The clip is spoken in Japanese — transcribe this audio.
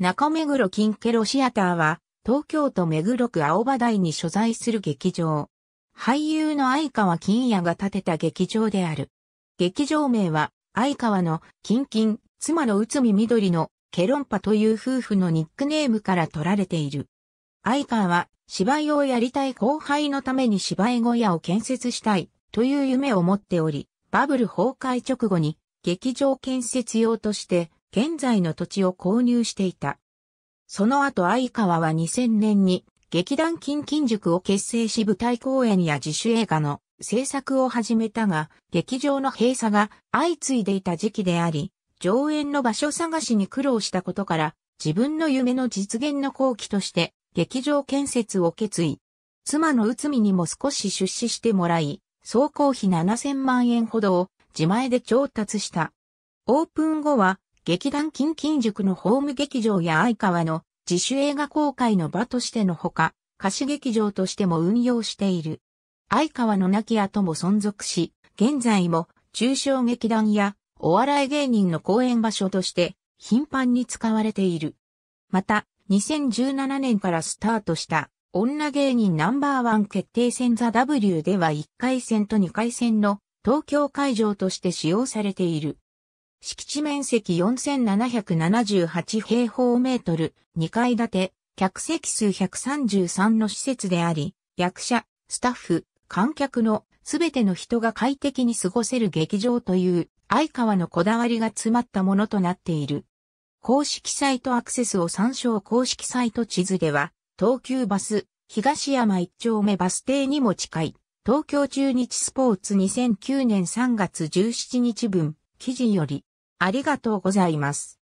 中目黒金ケロシアターは、東京都目黒区青葉台に所在する劇場。俳優の相川金也が建てた劇場である。劇場名は、相川の金金、妻の内海緑のケロンパという夫婦のニックネームから取られている。相川は、芝居をやりたい後輩のために芝居小屋を建設したいという夢を持っており、バブル崩壊直後に劇場建設用として現在の土地を購入していた。その後相川は2000年に劇団金金塾を結成し舞台公演や自主映画の制作を始めたが、劇場の閉鎖が相次いでいた時期であり、上演の場所探しに苦労したことから、自分の夢の実現の後期として、劇場建設を決意。妻の内海にも少し出資してもらい、総工費7000万円ほどを自前で調達した。オープン後は劇団近金塾のホーム劇場や相川の自主映画公開の場としてのほか、歌詞劇場としても運用している。相川の亡き後も存続し、現在も中小劇団やお笑い芸人の公演場所として頻繁に使われている。また、2017年からスタートした女芸人ナンバーワン決定戦ザ・ W では1回戦と2回戦の東京会場として使用されている。敷地面積4778平方メートル、2階建て、客席数133の施設であり、役者、スタッフ、観客のすべての人が快適に過ごせる劇場という相川のこだわりが詰まったものとなっている。公式サイトアクセスを参照公式サイト地図では、東急バス、東山一丁目バス停にも近い、東京中日スポーツ2009年3月17日分、記事より、ありがとうございます。